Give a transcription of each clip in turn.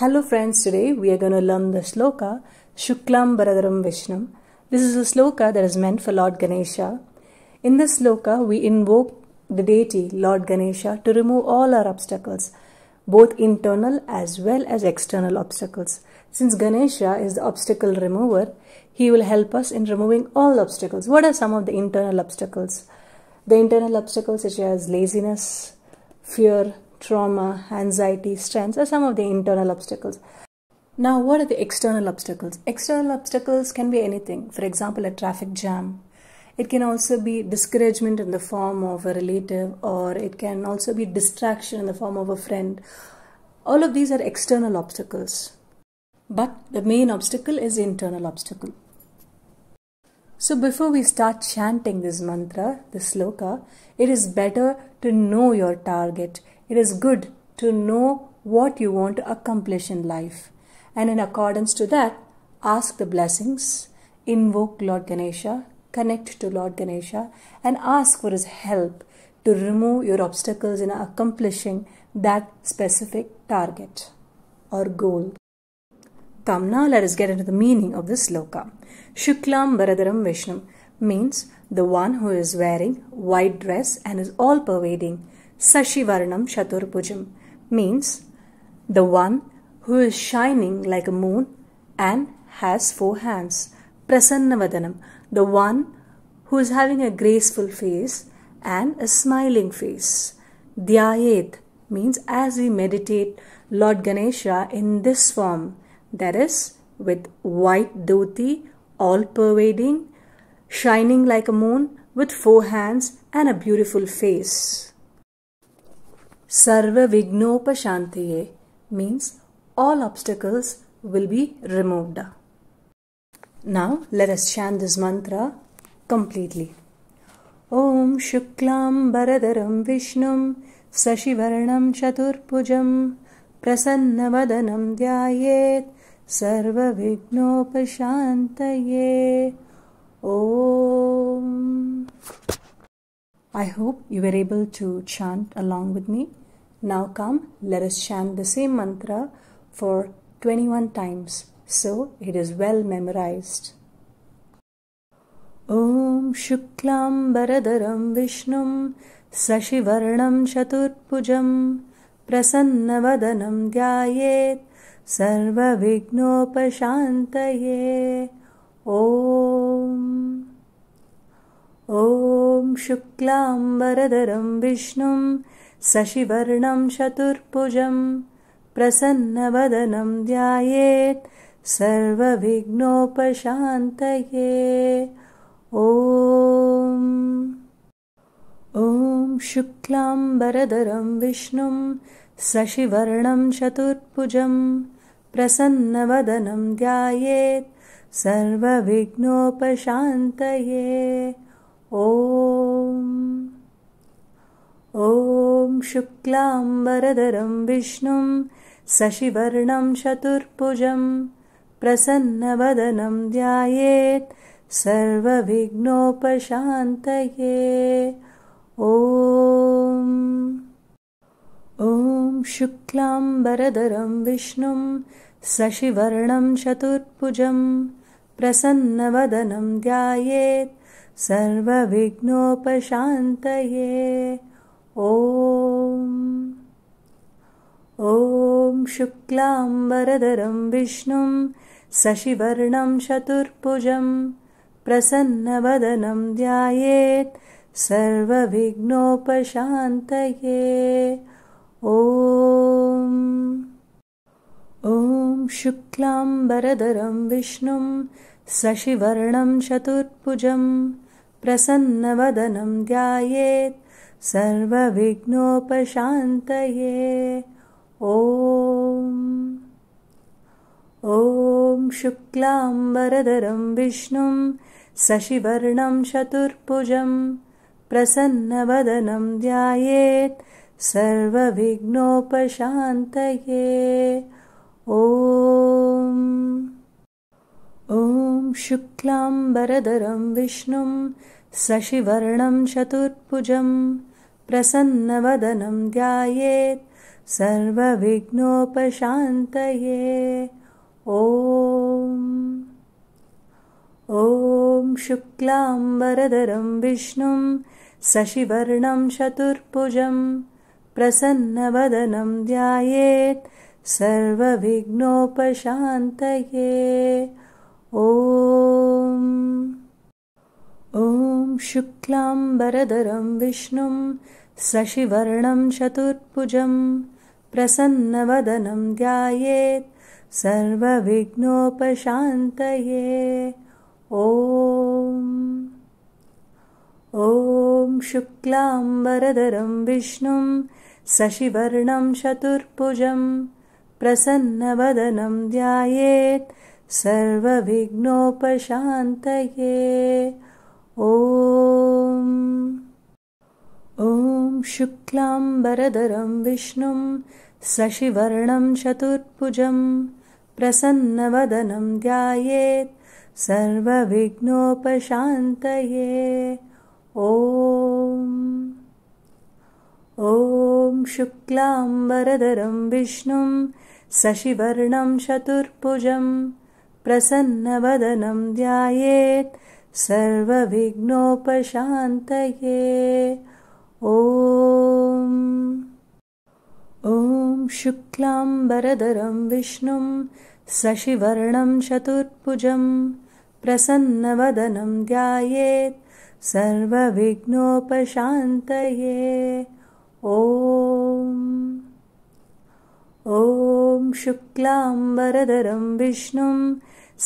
Hello friends, today we are going to learn the sloka Shuklam Baradaram Vishnam. This is a sloka that is meant for Lord Ganesha. In this sloka, we invoke the deity Lord Ganesha to remove all our obstacles, both internal as well as external obstacles. Since Ganesha is the obstacle remover, he will help us in removing all obstacles. What are some of the internal obstacles? The internal obstacles such as laziness, fear, trauma, anxiety, stress are some of the internal obstacles. Now, what are the external obstacles? External obstacles can be anything, for example, a traffic jam. It can also be discouragement in the form of a relative, or it can also be distraction in the form of a friend. All of these are external obstacles. But the main obstacle is internal obstacle. So, before we start chanting this mantra, this sloka, it is better to know your target. It is good to know what you want to accomplish in life. And in accordance to that, ask the blessings, invoke Lord Ganesha, connect to Lord Ganesha, and ask for his help to remove your obstacles in accomplishing that specific target or goal. Now let us get into the meaning of this sloka. Shuklam Varadaram Vishnum means the one who is wearing white dress and is all pervading. Sashivarnam Chaturpujam means the one who is shining like a moon and has four hands. Prasannavadanam, the one who is having a graceful face and a smiling face. Dhyayet means as we meditate Lord Ganesha in this form, that is, with white dhoti, all pervading, shining like a moon, with four hands and a beautiful face. Sarva Vignopashantiye means all obstacles will be removed. Now let us chant this mantra completely. ॐ शुक्लां वरदरं विष्णुं सशिवर्णं चतुर्भुजं Prasannavadanam ध्यायेत् Om. I hope you were able to chant along with me. Now come, let us chant the same mantra for 21 times so it is well memorized. ॐ शुक्लां वरदरं विष्णुं सशिवर्णं चतुर्भुजं प्रसन्नवदनं ध्यायेत् ॐ ॐ शुक्लाम्बरधरं विष्णुं शशिवर्णं चतुर्भुजं प्रसन्नवदनं ध्यायेत् सर्वविघ्नोपशान्तये ॐ ॐ शुक्लाम्बरधरं विष्णुं शशिवर्णं चतुर्भुजम् प्रसन्नवदनं ध्यायेत् सर्वविघ्नोपशान्तये ॐ शुक्लाम्बरधरं विष्णुं शशिवर्णं चतुर्भुजं प्रसन्नवदनं ध्यायेत् सर्वविघ्नोपशान्तये ॐ ॐ शुक्लाम्बरधरं विष्णुं शशिवर्णं चतुर्भुजं प्रसन्नवदनं ध्यायेत् सर्वविघ्नोपशान्तये ॐ ॐ शुक्लाम्बरधरं विष्णुं शशिवर्णं चतुर्भुजं प्रसन्नवदनं ध्यायेत् सर्वविघ्नोपशान्तये ॐ ॐ शुक्लाम्बरधरं विष्णुं सशिवर्णं चतुर्भुजं प्रसन्नवदनं ध्यायेत् सर्वविघ्नोपशान्तये ॐ ॐ शुक्लाम्बरधरं विष्णुं सशिवर्णं चतुर्भुजं प्रसन्नवदनं ध्यायेत् ॐ शुक्लाम्बरधरं विष्णुं शशिवर्णं चतुर्भुजं प्रसन्नवदनं ध्यायेत् सर्वविघ्नोपशान्तये ॐ ॐ शुक्लाम्बरधरं विष्णुं शशिवर्णं चतुर्भुजम् प्रसन्नवदनं ध्यायेत् सर्वविघ्नोपशान्तये ॐ ॐ शुक्लाम्बरधरं विष्णुं सशिवर्णं चतुर्भुजं प्रसन्नवदनं ध्यायेत् सर्वविघ्नोपशान्तये ॐ ॐ शुक्लाम्बरधरं विष्णुं शशिवर्णं चतुर्भुजं प्रसन्नवदनं ध्यायेत् सर्वविघ्नोपशान्तये ॐ ॐ शुक्लाम्बरधरं विष्णुं शशिवर्णं चतुर्भुजं प्रसन्नवदनं ध्यायेत् सर्वविघ्नोपशान्तये ॐ ॐ शुक्लाम्बरधरं विष्णुं शशिवर्णं चतुर्भुजं प्रसन्नवदनं ध्यायेत् सर्वविघ्नोपशान्तये ॐ ॐ शुक्लाम्बरधरं विष्णुं शशिवर्णं चतुर्भुजं प्रसन्नवदनं ध्यायेत् सर्वविघ्नोपशान्तये ॐ ॐ शुक्लाम्बरधरं विष्णुं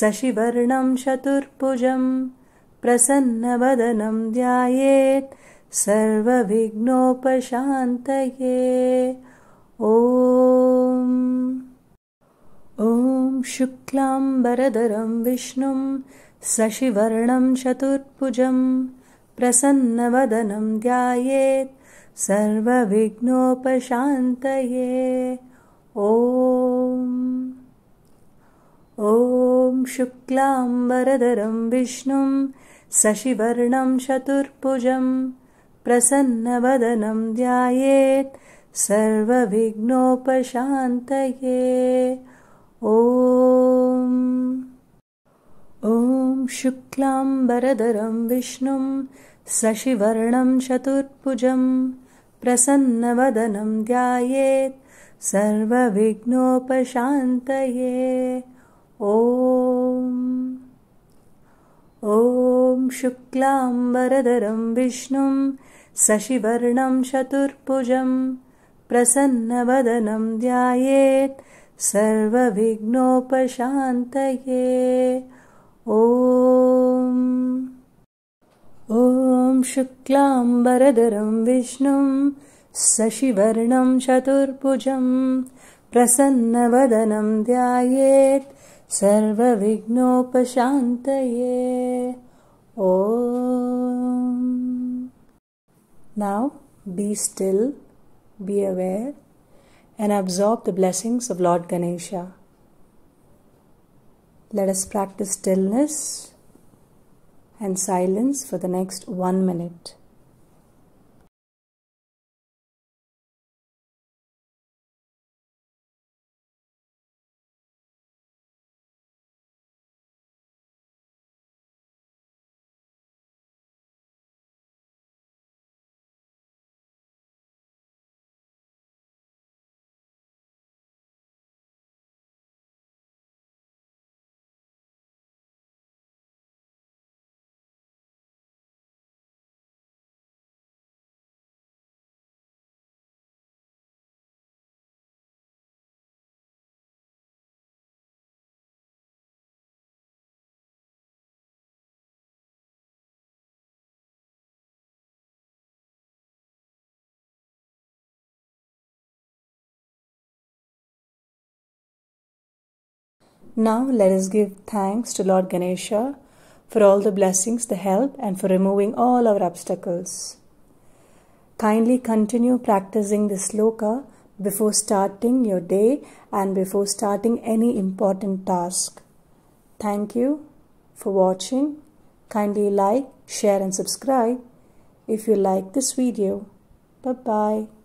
शशिवर्णं चतुर्भुजं प्रसन्नवदनं ध्यायेत् सर्वविघ्नोपशान्तये ॐ ॐ शुक्लाम्बरधरं विष्णुं शशिवर्णं चतुर्भुजं प्रसन्नवदनं ध्यायेत् सर्वविघ्नोपशान्तये ॐ ॐ शुक्लाम्बरधरं विष्णुं शशिवर्णं चतुर्भुजं प्रसन्नवदनं ध्यायेत् सर्वविघ्नोपशान्तये शुक्लाम्बरधरं विष्णुं शशिवर्णं चतुर्भुजं प्रसन्नवदनं ध्यायेत् सर्वविघ्नोपशान्तये ॐ ॐ शुक्लाम्बरधरं विष्णुं शशिवर्णं चतुर्भुजं प्रसन्नवदनं ध्यायेत् सर्वविघ्नोपशान्तये ॐ ॐ शुक्लाम्बरधरं विष्णुं सशिवर्णं चतुर्भुजं प्रसन्नवदनं ध्यायेत् सर्वविघ्नोपशान्तये ॐ Now be still, be aware, and absorb the blessings of Lord Ganesha. Let us practice stillness and silence for the next one minute. Now let us give thanks to Lord Ganesha for all the blessings, the help, and for removing all our obstacles. Kindly continue practicing this sloka before starting your day and before starting any important task. Thank you for watching. Kindly like, share and subscribe if you like this video. Bye-bye.